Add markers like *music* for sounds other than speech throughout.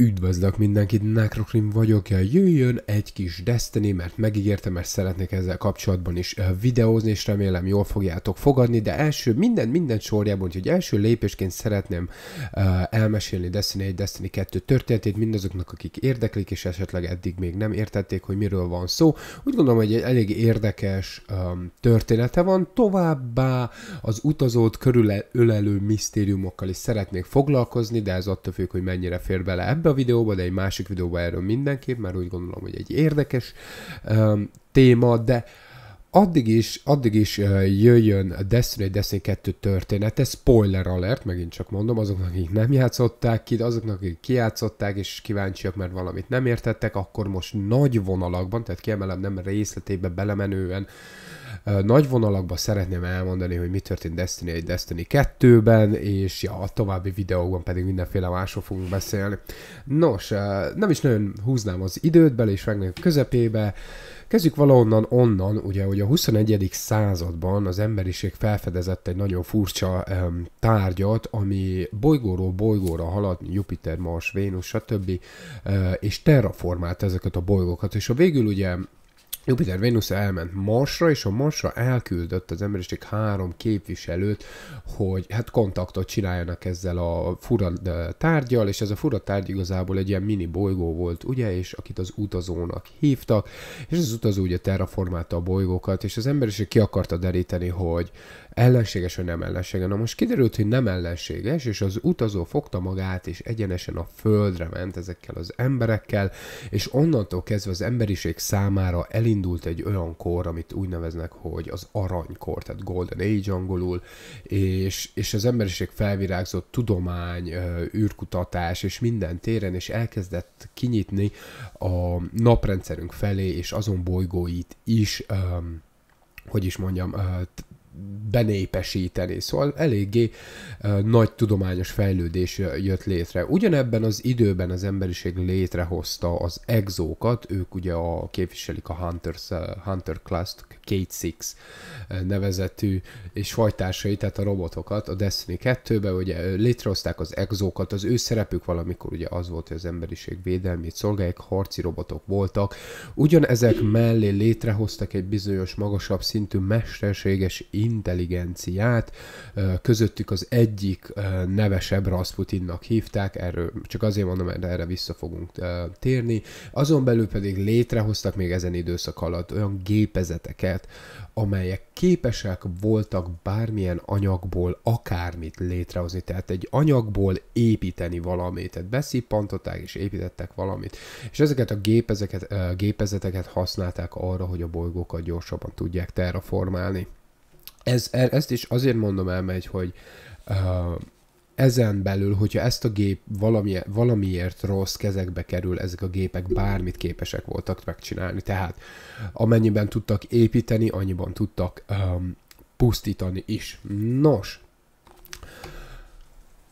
Üdvözlök mindenkit, Necrokrim vagyok, jöjjön egy kis Destiny, mert megígértem, mert szeretnék ezzel kapcsolatban is eh, videózni, és remélem jól fogjátok fogadni, de első minden, minden sorjában, úgyhogy első lépésként szeretném eh, elmesélni Destiny 1, Destiny 2 történetét mindazoknak, akik érdeklik, és esetleg eddig még nem értették, hogy miről van szó. Úgy gondolom, hogy egy elég érdekes ehm, története van, továbbá az utazót körülölelő misztériumokkal is szeretnék foglalkozni, de ez attól függ, hogy mennyire fér bele ebbe a videóba, de egy másik videóban erről mindenképp, mert úgy gondolom, hogy egy érdekes um, téma, de addig is, addig is uh, jöjjön a Destiny, Destiny 2 története, spoiler alert, megint csak mondom, azoknak, akik nem játszották ki, de azoknak, akik kijátszották és kíváncsiak, mert valamit nem értettek, akkor most nagy vonalakban, tehát kiemelem nem részletébe belemenően, uh, nagy vonalakban szeretném elmondani, hogy mi történt Destiny 1, Destiny 2-ben, és ja, a további videókban pedig mindenféle másról fogunk beszélni. Nos, nem is nagyon húznám az időt bele, és megnézzük a közepébe. Kezdjük valahonnan onnan, ugye, hogy a 21. században az emberiség felfedezett egy nagyon furcsa um, tárgyat, ami bolygóról bolygóra halad, Jupiter, Mars, Vénus, stb. Uh, és terraformált ezeket a bolygókat, és a végül ugye Jupiter Vénusz elment Marsra, és a Marsra elküldött az emberiség három képviselőt, hogy hát kontaktot csináljanak ezzel a fura tárgyal, és ez a fura tárgy igazából egy ilyen mini bolygó volt, ugye, és akit az utazónak hívtak, és az utazó ugye terraformálta a bolygókat, és az emberiség ki akarta deríteni, hogy ellenséges vagy nem ellenséges. Na most kiderült, hogy nem ellenséges, és az utazó fogta magát, és egyenesen a földre ment ezekkel az emberekkel, és onnantól kezdve az emberiség számára elindult egy olyan kor, amit úgy neveznek, hogy az aranykor, tehát Golden Age angolul, és, és az emberiség felvirágzott tudomány, űrkutatás, és minden téren, és elkezdett kinyitni a naprendszerünk felé, és azon bolygóit is, hogy is mondjam, benépesíteni. Szóval eléggé nagy tudományos fejlődés jött létre. Ugyanebben az időben az emberiség létrehozta az exókat, ők ugye a, képviselik a Hunters, Hunter Class-t, Kate Six nevezetű és fajtársai, tehát a robotokat a Destiny 2-be, ugye létrehozták az exókat, az ő szerepük valamikor ugye az volt, hogy az emberiség védelmét szolgálják, harci robotok voltak. Ugyanezek mellé létrehoztak egy bizonyos magasabb szintű mesterséges in- intelligenciát, közöttük az egyik nevesebb Rasputinnak hívták, erről csak azért mondom, mert erre vissza fogunk térni. Azon belül pedig létrehoztak még ezen időszak alatt olyan gépezeteket, amelyek képesek voltak bármilyen anyagból akármit létrehozni, tehát egy anyagból építeni valamit, tehát beszippantották és építettek valamit, és ezeket a gépezeket, gépezeteket használták arra, hogy a bolygókat gyorsabban tudják terraformálni. Ez, e, ezt is azért mondom el, megy, hogy uh, ezen belül, hogyha ezt a gép valami, valamiért rossz kezekbe kerül, ezek a gépek bármit képesek voltak megcsinálni. Tehát amennyiben tudtak építeni, annyiban tudtak um, pusztítani is. Nos,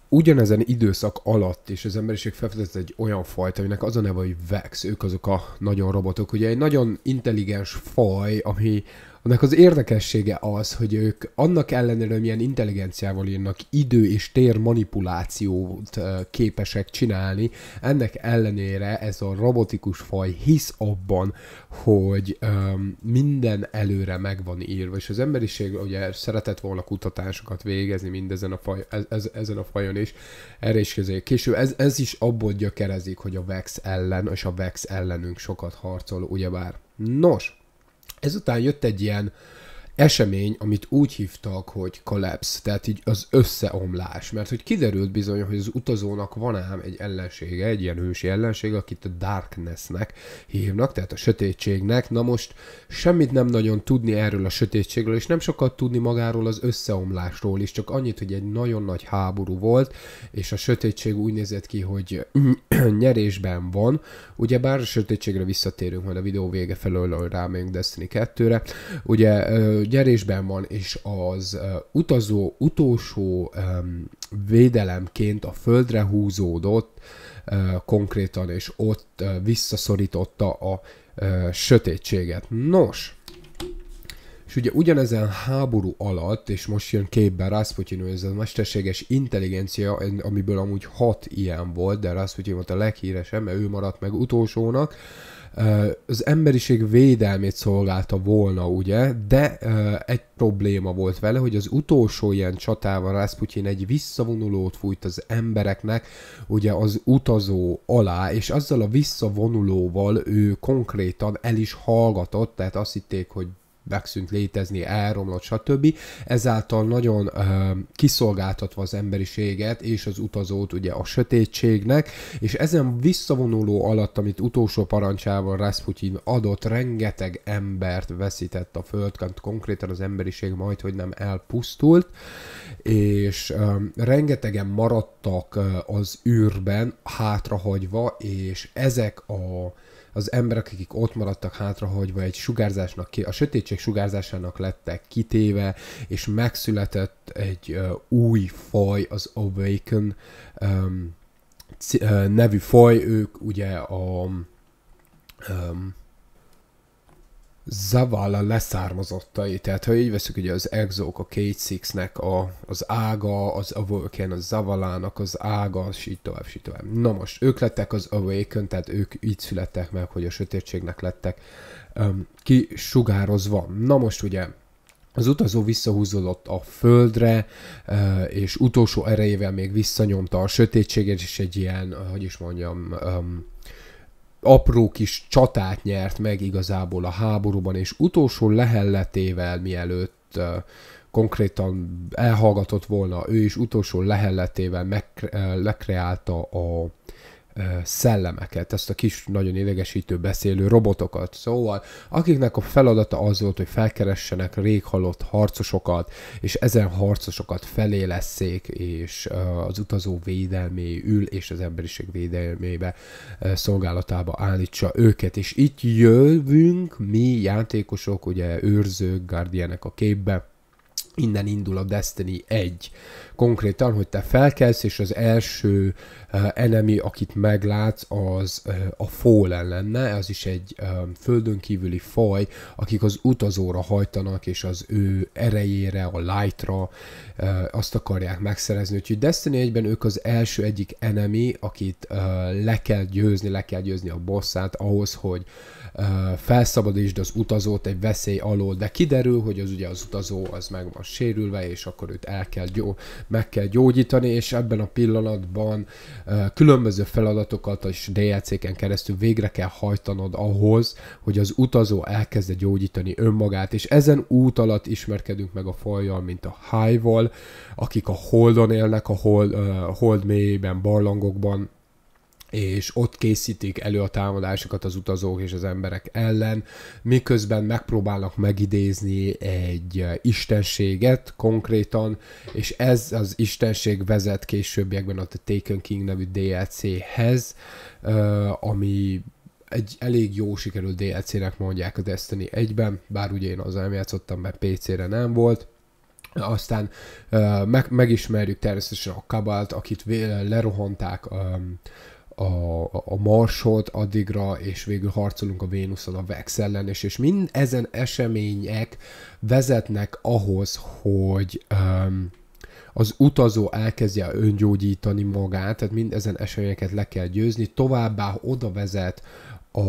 ugyanezen időszak alatt is az emberiség felfedezett egy olyan fajta, aminek az a neve, hogy Vex, ők azok a nagyon robotok. Ugye egy nagyon intelligens faj, ami, annak az érdekessége az, hogy ők annak ellenére, hogy milyen intelligenciával írnak, idő és tér manipulációt képesek csinálni, ennek ellenére ez a robotikus faj hisz abban, hogy um, minden előre meg van írva, és az emberiség ugye szeretett volna kutatásokat végezni mindezen a faj, ez, ez, ezen a fajon is, erre is közé. Később ez, ez is abból gyökerezik, hogy a Vex ellen és a Vex ellenünk sokat harcol, ugyebár. Nos, Ezután jött egy ilyen esemény, amit úgy hívtak, hogy collapse, tehát így az összeomlás, mert hogy kiderült bizony, hogy az utazónak van ám egy ellensége, egy ilyen hősi ellenség, akit a darknessnek hívnak, tehát a sötétségnek. Na most semmit nem nagyon tudni erről a sötétségről, és nem sokat tudni magáról az összeomlásról is, csak annyit, hogy egy nagyon nagy háború volt, és a sötétség úgy nézett ki, hogy *clears throat* nyerésben van. Ugye bár a sötétségre visszatérünk majd a videó vége felől, rámegyünk Destiny 2-re. Ugye gyerésben van, és az utazó utolsó védelemként a földre húzódott konkrétan, és ott visszaszorította a sötétséget. Nos, és ugye ugyanezen háború alatt, és most jön képbe Rasputin, ez a mesterséges intelligencia, amiből amúgy hat ilyen volt, de Rasputin volt a leghíresebb, mert ő maradt meg utolsónak, az emberiség védelmét szolgálta volna, ugye, de egy probléma volt vele, hogy az utolsó ilyen csatában Rasputin egy visszavonulót fújt az embereknek, ugye az utazó alá, és azzal a visszavonulóval ő konkrétan el is hallgatott, tehát azt hitték, hogy megszűnt létezni, elromlott, stb. Ezáltal nagyon kiszolgáltatva az emberiséget és az utazót ugye a sötétségnek, és ezen visszavonuló alatt, amit utolsó parancsával Rasputin adott, rengeteg embert veszített a föld, konkrétan az emberiség majd, hogy nem elpusztult, és ö, rengetegen maradtak ö, az űrben hátrahagyva, és ezek a az emberek, akik ott maradtak hátrahagyva egy sugárzásnak, a sötétség érték sugárzásának lettek kitéve, és megszületett egy uh, új faj, az Awaken um, c- uh, nevű faj, ők ugye a um, Zavala leszármazottai, tehát ha így veszük ugye az Exók, a Kate nek a, az ága, az Awaken, az Zavalának az ága, és így tovább, és így tovább. Na most, ők lettek az Awaken, tehát ők így születtek meg, hogy a sötétségnek lettek um, kisugározva. Na most ugye az utazó visszahúzódott a földre, és utolsó erejével még visszanyomta a sötétséget, és egy ilyen, hogy is mondjam, um, apró kis csatát nyert meg igazából a háborúban, és utolsó lehelletével, mielőtt konkrétan elhallgatott volna, ő is utolsó lehelletével meg, a szellemeket, ezt a kis, nagyon idegesítő beszélő robotokat. Szóval, akiknek a feladata az volt, hogy felkeressenek réghalott harcosokat, és ezen harcosokat leszék, és az utazó védelméül és az emberiség védelmébe szolgálatába állítsa őket. És itt jövünk mi játékosok, ugye őrzők, Guardianek a képbe, innen indul a Destiny 1 konkrétan, hogy te felkelsz, és az első eh, enemi, akit meglátsz, az eh, a fólen lenne, az is egy eh, földön kívüli faj, akik az utazóra hajtanak, és az ő erejére, a lightra azt akarják megszerezni. Úgyhogy Destiny egyben ők az első egyik enemi, akit le kell győzni, le kell győzni a bosszát ahhoz, hogy felszabadítsd az utazót egy veszély alól, de kiderül, hogy az ugye az utazó az meg van sérülve, és akkor őt el kell gyó, meg kell gyógyítani, és ebben a pillanatban különböző feladatokat és DLC-ken keresztül végre kell hajtanod ahhoz, hogy az utazó elkezde gyógyítani önmagát, és ezen út alatt ismerkedünk meg a fajjal, mint a Hive-val, akik a Holdon élnek, a Hold, uh, hold mélyében, barlangokban, és ott készítik elő a támadásokat az utazók és az emberek ellen, miközben megpróbálnak megidézni egy eh, istenséget konkrétan, és ez az istenség vezet későbbiekben a Taken King nevű DLC-hez, eh, ami egy elég jó sikerült DLC-nek mondják a Destiny egyben, bár ugye én az nem játszottam, mert PC-re nem volt, aztán eh, meg, megismerjük természetesen a Kabalt, akit lerohanták um, a, a Marsot addigra, és végül harcolunk a Vénuszon a Vex ellen, és, és mind ezen események vezetnek ahhoz, hogy um, az utazó elkezdje öngyógyítani magát, tehát mind ezen eseményeket le kell győzni, továbbá oda vezet a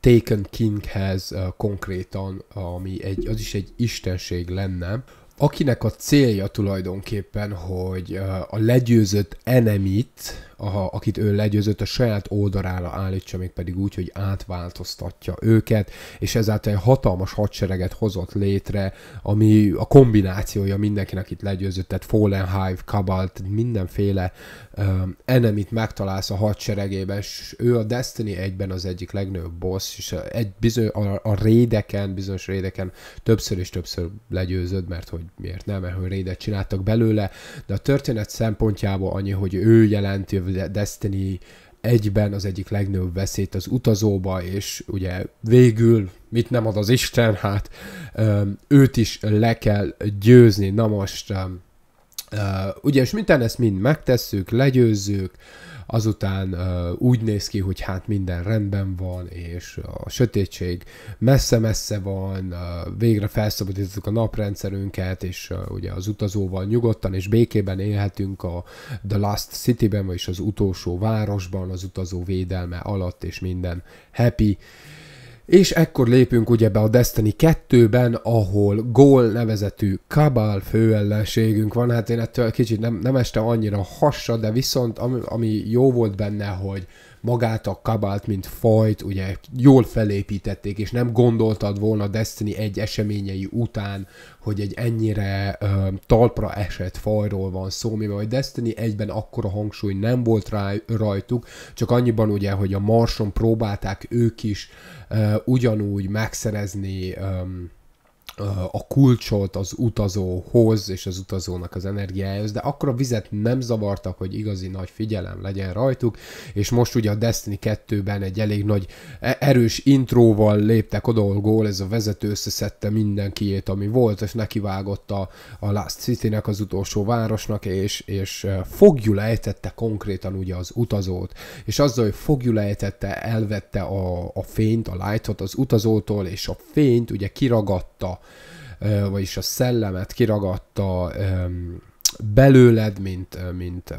Taken Kinghez uh, konkrétan, ami egy, az is egy istenség lenne, akinek a célja tulajdonképpen, hogy uh, a legyőzött enemit, aha, akit ő legyőzött, a saját oldalára állítsa, még pedig úgy, hogy átváltoztatja őket, és ezáltal egy hatalmas hadsereget hozott létre, ami a kombinációja mindenkinek, akit legyőzött, tehát Fallen Hive, Kabalt, mindenféle um, enemit megtalálsz a hadseregében, és ő a Destiny egyben az egyik legnagyobb boss, és a, egy bizony, a, a rédeken, bizonyos rédeken többször és többször legyőzött, mert hogy miért nem, mert hogy rédet csináltak belőle, de a történet szempontjából annyi, hogy ő jelenti, Destiny egyben az egyik legnagyobb veszélyt az utazóba, és ugye végül, mit nem ad az Isten, hát őt is le kell győzni. Na most, ugye, és minden ezt mind megtesszük, legyőzzük, azután úgy néz ki, hogy hát minden rendben van, és a sötétség messze-messze van, végre felszabadítottuk a naprendszerünket, és ugye az utazóval nyugodtan és békében élhetünk a The Last City-ben, vagyis az utolsó városban, az utazó védelme alatt, és minden happy. És ekkor lépünk ugye be a Destiny 2-ben, ahol Gól nevezetű Kabal főellenségünk van. Hát én ettől kicsit nem, nem este annyira hassa, de viszont ami, ami jó volt benne, hogy magát a kabált, mint fajt, ugye jól felépítették, és nem gondoltad volna Destiny egy eseményei után, hogy egy ennyire ö, talpra esett fajról van szó, mivel hogy Destiny egyben akkora hangsúly nem volt rá, rajtuk, csak annyiban ugye, hogy a Marson próbálták ők is ö, ugyanúgy megszerezni ö, a kulcsot az utazóhoz és az utazónak az energiájához, de akkor a vizet nem zavartak, hogy igazi nagy figyelem legyen rajtuk, és most ugye a Destiny 2-ben egy elég nagy e, erős intróval léptek oda, ahol gól, ez a vezető összeszedte mindenkiét, ami volt, és nekivágott a, a Last City-nek, az utolsó városnak, és, és e, fogjul ejtette konkrétan ugye az utazót, és azzal, hogy fogjul ejtette, elvette a, a fényt, a lightot az utazótól, és a fényt ugye kiragatta vagyis a szellemet kiragadta belőled, mint, mint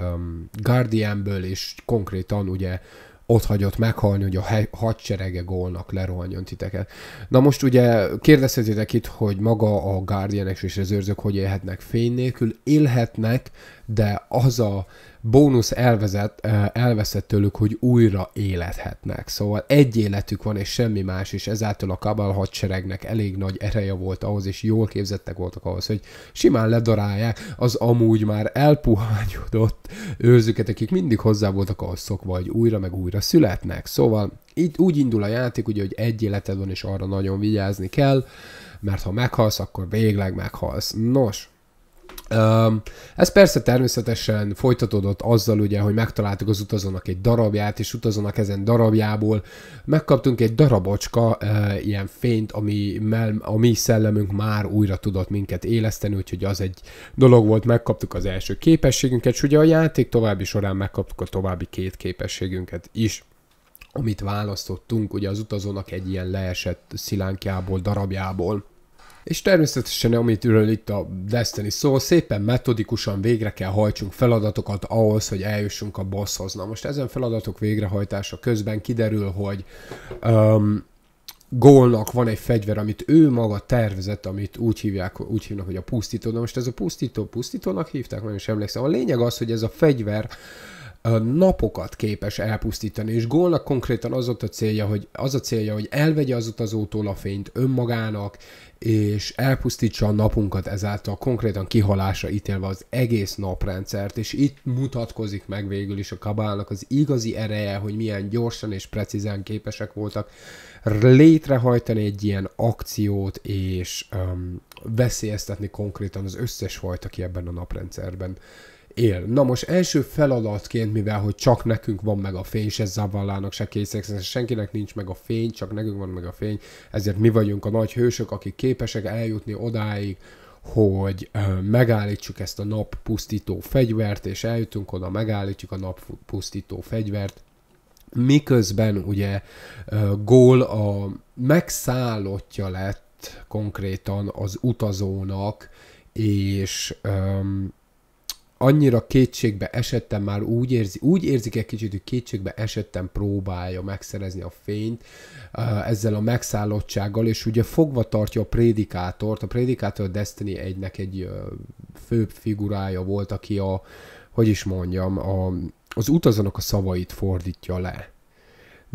Guardianből, és konkrétan ugye ott hagyott meghalni, hogy a hadserege gólnak lerohanjon titeket. Na most ugye kérdezhetitek itt, hogy maga a guardian és az őrzők hogy élhetnek fény nélkül. Élhetnek, de az a bónusz elvezet, elveszett tőlük, hogy újra élethetnek. Szóval egy életük van, és semmi más, és ezáltal a kabal hadseregnek elég nagy ereje volt ahhoz, és jól képzettek voltak ahhoz, hogy simán ledarálják az amúgy már elpuhányodott őrzőket, akik mindig hozzá voltak ahhoz szokva, hogy újra meg újra születnek. Szóval itt úgy indul a játék, ugye, hogy egy életed van, és arra nagyon vigyázni kell, mert ha meghalsz, akkor végleg meghalsz. Nos, ez persze természetesen folytatódott azzal, ugye, hogy megtaláltuk az utazónak egy darabját, és utazónak ezen darabjából megkaptunk egy darabocska, ilyen fényt, ami mel- a mi szellemünk már újra tudott minket éleszteni, úgyhogy az egy dolog volt, megkaptuk az első képességünket, és ugye a játék további során megkaptuk a további két képességünket is amit választottunk, ugye az utazónak egy ilyen leesett szilánkjából, darabjából. És természetesen, amit ülöl itt a Destiny szóval szépen metodikusan végre kell hajtsunk feladatokat ahhoz, hogy eljussunk a bosshoz. Na most ezen feladatok végrehajtása közben kiderül, hogy um, Gólnak van egy fegyver, amit ő maga tervezett, amit úgy, hívják, úgy hívnak, hogy a pusztító. Na most ez a pusztító pusztítónak hívták, nem is emlékszem. A lényeg az, hogy ez a fegyver napokat képes elpusztítani, és gólnak konkrétan az ott a célja, hogy az a célja, hogy elvegye az utazótól a fényt önmagának, és elpusztítsa a napunkat ezáltal, konkrétan kihalásra ítélve az egész naprendszert, és itt mutatkozik meg végül is a kabálnak az igazi ereje, hogy milyen gyorsan és precízen képesek voltak létrehajtani egy ilyen akciót, és um, veszélyeztetni konkrétan az összes fajt, aki ebben a naprendszerben uh, él. Na most első feladatként, mivel hogy csak nekünk van meg a fény, se Zavallának, se készek, senkinek nincs meg a fény, csak nekünk van meg a fény, ezért mi vagyunk a nagy hősök, akik képesek eljutni odáig, hogy megállítsuk ezt a nap pusztító fegyvert, és eljutunk oda, megállítjuk a nap pusztító fegyvert, miközben ugye Gól a megszállottja lett konkrétan az utazónak, és um, annyira kétségbe esettem már úgy érzi, úgy érzik egy kicsit, hogy kétségbe esettem próbálja megszerezni a fényt eh, ezzel a megszállottsággal, és ugye fogva tartja a prédikátort, a prédikátor a Destiny egynek egy eh, főbb figurája volt, aki a, hogy is mondjam, a, az utazónak a szavait fordítja le.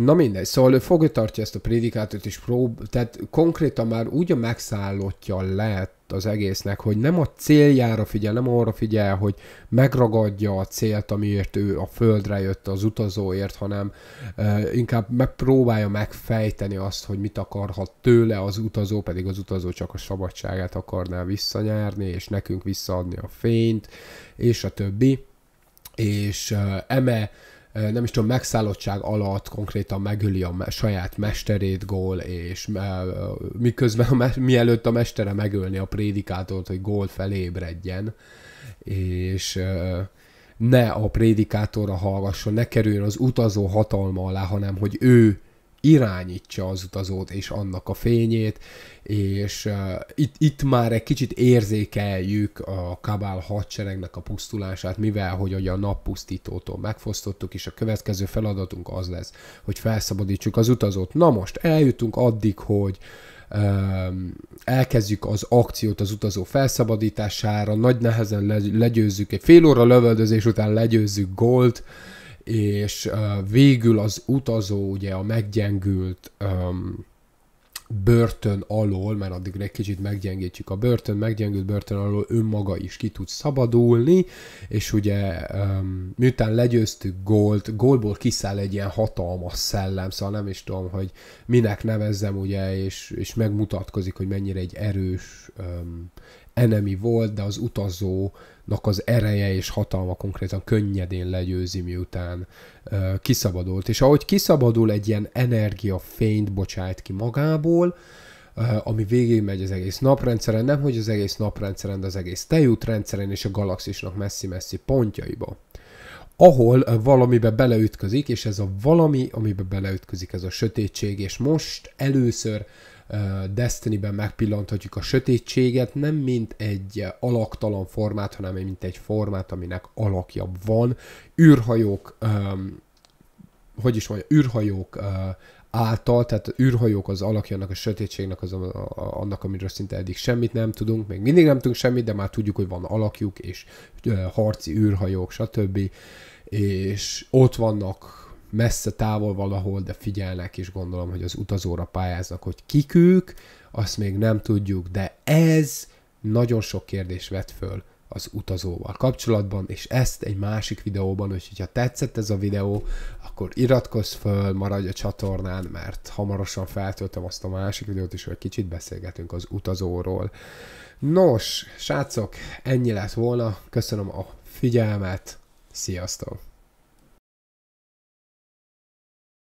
Na mindegy, szóval ő fogja tartja ezt a prédikátot, és prób, tehát konkrétan már úgy a megszállottja lett az egésznek, hogy nem a céljára figyel, nem arra figyel, hogy megragadja a célt, amiért ő a földre jött az utazóért, hanem uh, inkább megpróbálja megfejteni azt, hogy mit akarhat tőle az utazó, pedig az utazó csak a szabadságát akarná visszanyerni, és nekünk visszaadni a fényt, és a többi. És uh, eme nem is tudom, megszállottság alatt konkrétan megöli a saját mesterét gól, és miközben a me- mielőtt a mestere megölni a prédikátort, hogy gól felébredjen, és ne a prédikátorra hallgasson, ne kerüljön az utazó hatalma alá, hanem hogy ő irányítja az utazót és annak a fényét, és uh, itt, itt már egy kicsit érzékeljük a kabál hadseregnek a pusztulását, mivel hogy, hogy a nappusztítótól megfosztottuk, és a következő feladatunk az lesz, hogy felszabadítsuk az utazót. Na most eljutunk addig, hogy elkezdjük az akciót az utazó felszabadítására, nagy nehezen legyőzzük, egy fél óra lövöldözés után legyőzzük Gold, és végül az utazó, ugye a meggyengült um, börtön alól, mert addig egy kicsit meggyengítjük a börtön, meggyengült börtön alól önmaga is ki tud szabadulni, és ugye um, miután legyőztük gólt, gólból kiszáll egy ilyen hatalmas szellem, szóval nem is tudom, hogy minek nevezzem, ugye, és, és megmutatkozik, hogy mennyire egy erős um, enemi volt, de az utazónak az ereje és hatalma konkrétan könnyedén legyőzi, miután kiszabadult. És ahogy kiszabadul, egy ilyen energia fényt bocsájt ki magából, ami végigmegy az egész naprendszeren, nem hogy az egész naprendszeren, de az egész rendszeren és a galaxisnak messzi-messzi pontjaiba ahol valamibe beleütközik, és ez a valami, amibe beleütközik, ez a sötétség, és most először Destiny-ben megpillanthatjuk a sötétséget, nem mint egy alaktalan formát, hanem mint egy formát, aminek alakja van. űrhajók, hogy is mondjam, űrhajók által, tehát űrhajók az alakjának, a sötétségnek, az, a, a, annak, amiről szinte eddig semmit nem tudunk, még mindig nem tudunk semmit, de már tudjuk, hogy van alakjuk, és ö, harci űrhajók, stb. És ott vannak messze távol valahol, de figyelnek, és gondolom, hogy az utazóra pályáznak, hogy kik ők, azt még nem tudjuk, de ez nagyon sok kérdés vet föl az utazóval kapcsolatban, és ezt egy másik videóban, úgyhogy ha tetszett ez a videó, akkor iratkozz föl, maradj a csatornán, mert hamarosan feltöltöm azt a másik videót is, hogy kicsit beszélgetünk az utazóról. Nos, srácok, ennyi lett volna, köszönöm a figyelmet, sziasztok!